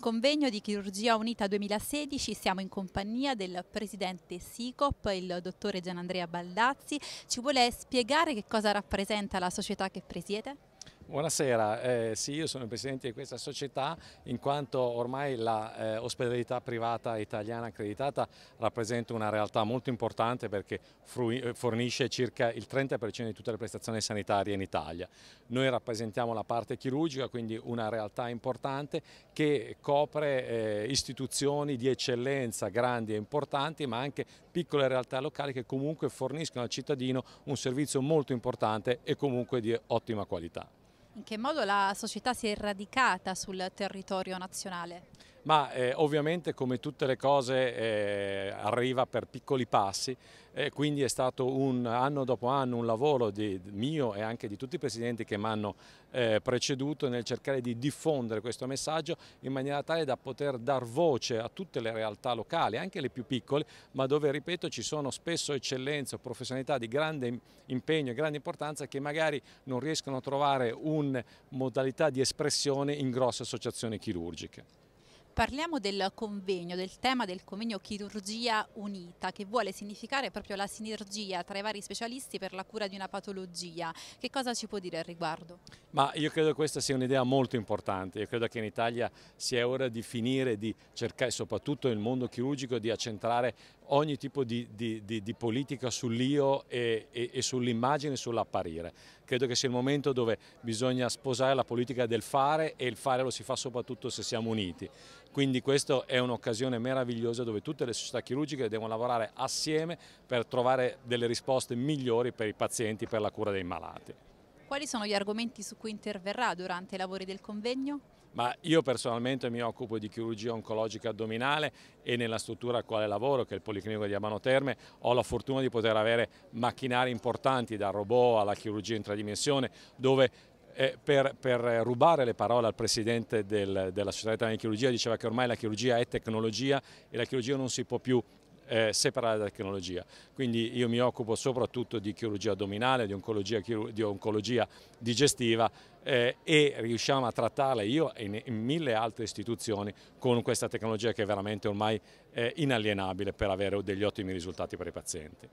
Convegno di Chirurgia Unita 2016, siamo in compagnia del presidente SICOP, il dottore Gianandrea Baldazzi. Ci vuole spiegare che cosa rappresenta la società che presiede? Buonasera, eh, sì io sono il presidente di questa società in quanto ormai la eh, ospedalità privata italiana accreditata rappresenta una realtà molto importante perché fornisce circa il 30% di tutte le prestazioni sanitarie in Italia. Noi rappresentiamo la parte chirurgica, quindi una realtà importante che copre eh, istituzioni di eccellenza grandi e importanti ma anche piccole realtà locali che comunque forniscono al cittadino un servizio molto importante e comunque di ottima qualità in che modo la società si è radicata sul territorio nazionale? ma eh, ovviamente come tutte le cose eh, arriva per piccoli passi e eh, quindi è stato un, anno dopo anno un lavoro di, mio e anche di tutti i presidenti che mi hanno eh, preceduto nel cercare di diffondere questo messaggio in maniera tale da poter dar voce a tutte le realtà locali, anche le più piccole, ma dove, ripeto, ci sono spesso eccellenze o professionalità di grande impegno e grande importanza che magari non riescono a trovare una modalità di espressione in grosse associazioni chirurgiche parliamo del convegno, del tema del convegno Chirurgia Unita, che vuole significare proprio la sinergia tra i vari specialisti per la cura di una patologia. Che cosa ci può dire al riguardo? Ma io credo che questa sia un'idea molto importante. Io credo che in Italia sia ora di finire di cercare, soprattutto nel mondo chirurgico, di accentrare ogni tipo di, di, di, di politica sull'io e, e, e sull'immagine e sull'apparire. Credo che sia il momento dove bisogna sposare la politica del fare e il fare lo si fa soprattutto se siamo uniti. Quindi questa è un'occasione meravigliosa dove tutte le società chirurgiche devono lavorare assieme per trovare delle risposte migliori per i pazienti per la cura dei malati. Quali sono gli argomenti su cui interverrà durante i lavori del convegno? Ma io personalmente mi occupo di chirurgia oncologica addominale e nella struttura a quale lavoro, che è il Policlinico di Amano Terme, ho la fortuna di poter avere macchinari importanti, dal robot alla chirurgia in tridimensione, dove eh, per, per, rubare le parole al Presidente del, della Società Italiana di Chirurgia, diceva che ormai la chirurgia è tecnologia e la chirurgia non si può più eh, separare dalla tecnologia. Quindi io mi occupo soprattutto di chirurgia addominale, di oncologia, di oncologia digestiva eh, e riusciamo a trattarla io e in, in, mille altre istituzioni con questa tecnologia che è veramente ormai eh, inalienabile per avere degli ottimi risultati per i pazienti.